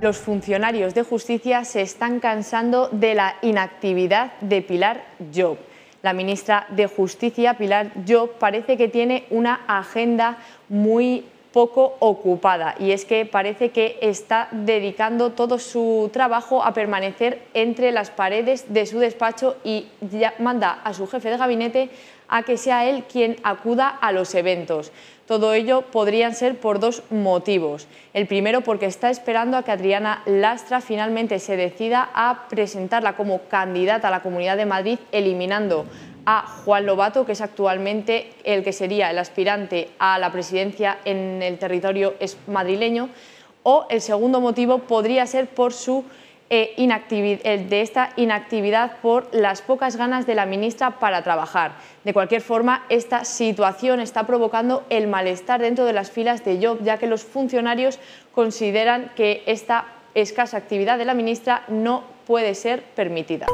Los funcionarios de justicia se están cansando de la inactividad de Pilar Job. La ministra de Justicia, Pilar Job, parece que tiene una agenda muy poco ocupada y es que parece que está dedicando todo su trabajo a permanecer entre las paredes de su despacho y ya manda a su jefe de gabinete a que sea él quien acuda a los eventos. Todo ello podrían ser por dos motivos. El primero porque está esperando a que Adriana Lastra finalmente se decida a presentarla como candidata a la Comunidad de Madrid eliminando a Juan Lobato, que es actualmente el que sería el aspirante a la presidencia en el territorio madrileño, o el segundo motivo podría ser por su eh, eh, de esta inactividad por las pocas ganas de la ministra para trabajar. De cualquier forma, esta situación está provocando el malestar dentro de las filas de Job, ya que los funcionarios consideran que esta escasa actividad de la ministra no puede ser permitida.